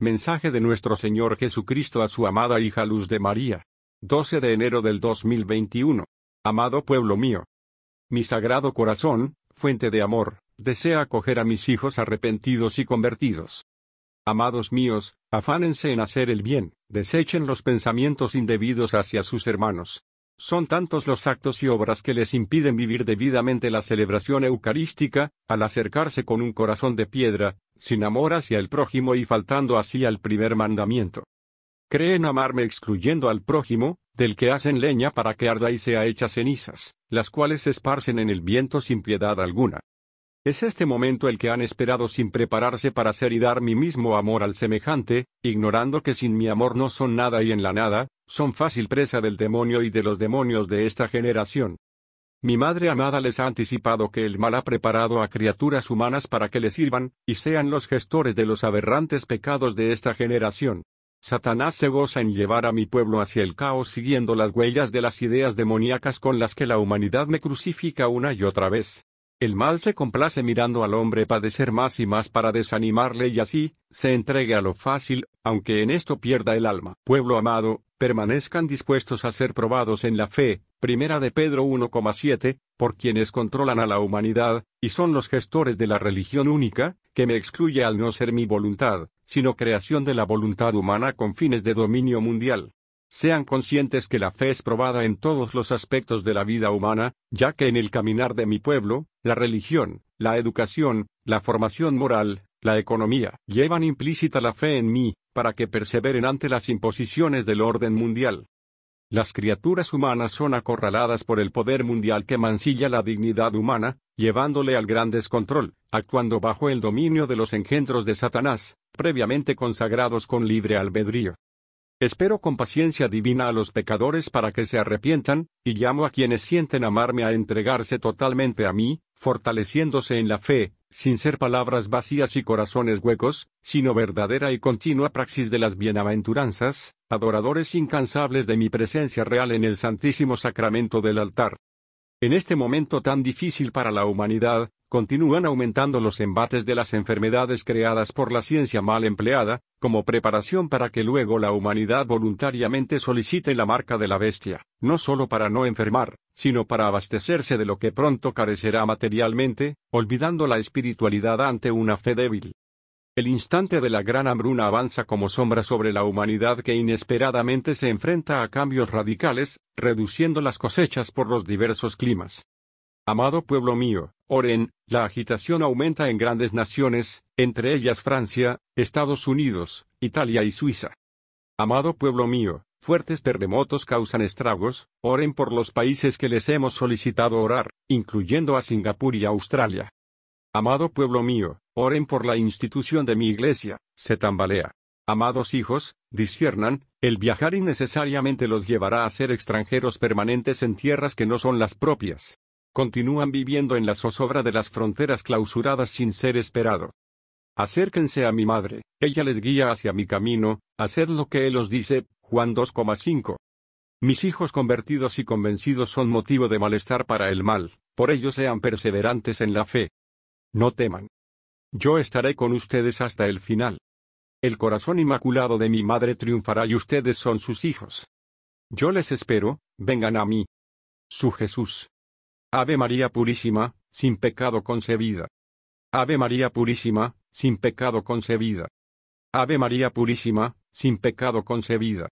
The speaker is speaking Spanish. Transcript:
Mensaje de nuestro Señor Jesucristo a su amada hija Luz de María. 12 de enero del 2021. Amado pueblo mío. Mi sagrado corazón, fuente de amor, desea acoger a mis hijos arrepentidos y convertidos. Amados míos, afánense en hacer el bien, desechen los pensamientos indebidos hacia sus hermanos, son tantos los actos y obras que les impiden vivir debidamente la celebración eucarística, al acercarse con un corazón de piedra, sin amor hacia el prójimo y faltando así al primer mandamiento. Creen amarme excluyendo al prójimo, del que hacen leña para que arda y sea hecha cenizas, las cuales se esparcen en el viento sin piedad alguna. Es este momento el que han esperado sin prepararse para hacer y dar mi mismo amor al semejante, ignorando que sin mi amor no son nada y en la nada, son fácil presa del demonio y de los demonios de esta generación. Mi madre amada les ha anticipado que el mal ha preparado a criaturas humanas para que le sirvan, y sean los gestores de los aberrantes pecados de esta generación. Satanás se goza en llevar a mi pueblo hacia el caos siguiendo las huellas de las ideas demoníacas con las que la humanidad me crucifica una y otra vez. El mal se complace mirando al hombre padecer más y más para desanimarle y así, se entregue a lo fácil, aunque en esto pierda el alma. Pueblo amado, permanezcan dispuestos a ser probados en la fe, primera de Pedro 1,7, por quienes controlan a la humanidad, y son los gestores de la religión única, que me excluye al no ser mi voluntad, sino creación de la voluntad humana con fines de dominio mundial. Sean conscientes que la fe es probada en todos los aspectos de la vida humana, ya que en el caminar de mi pueblo, la religión, la educación, la formación moral, la economía, llevan implícita la fe en mí, para que perseveren ante las imposiciones del orden mundial. Las criaturas humanas son acorraladas por el poder mundial que mancilla la dignidad humana, llevándole al gran descontrol, actuando bajo el dominio de los engendros de Satanás, previamente consagrados con libre albedrío. Espero con paciencia divina a los pecadores para que se arrepientan, y llamo a quienes sienten amarme a entregarse totalmente a mí, fortaleciéndose en la fe, sin ser palabras vacías y corazones huecos, sino verdadera y continua praxis de las bienaventuranzas, adoradores incansables de mi presencia real en el Santísimo Sacramento del altar. En este momento tan difícil para la humanidad, continúan aumentando los embates de las enfermedades creadas por la ciencia mal empleada, como preparación para que luego la humanidad voluntariamente solicite la marca de la bestia, no solo para no enfermar, sino para abastecerse de lo que pronto carecerá materialmente, olvidando la espiritualidad ante una fe débil. El instante de la gran hambruna avanza como sombra sobre la humanidad que inesperadamente se enfrenta a cambios radicales, reduciendo las cosechas por los diversos climas. Amado pueblo mío, Oren, la agitación aumenta en grandes naciones, entre ellas Francia, Estados Unidos, Italia y Suiza. Amado pueblo mío, fuertes terremotos causan estragos, oren por los países que les hemos solicitado orar, incluyendo a Singapur y Australia. Amado pueblo mío, oren por la institución de mi iglesia, se tambalea. Amados hijos, disciernan, el viajar innecesariamente los llevará a ser extranjeros permanentes en tierras que no son las propias. Continúan viviendo en la zozobra de las fronteras clausuradas sin ser esperado. Acérquense a mi madre, ella les guía hacia mi camino, haced lo que él os dice, Juan 2,5. Mis hijos convertidos y convencidos son motivo de malestar para el mal, por ello sean perseverantes en la fe. No teman. Yo estaré con ustedes hasta el final. El corazón inmaculado de mi madre triunfará y ustedes son sus hijos. Yo les espero, vengan a mí. Su Jesús. Ave María Purísima, sin pecado concebida. Ave María Purísima, sin pecado concebida. Ave María Purísima, sin pecado concebida.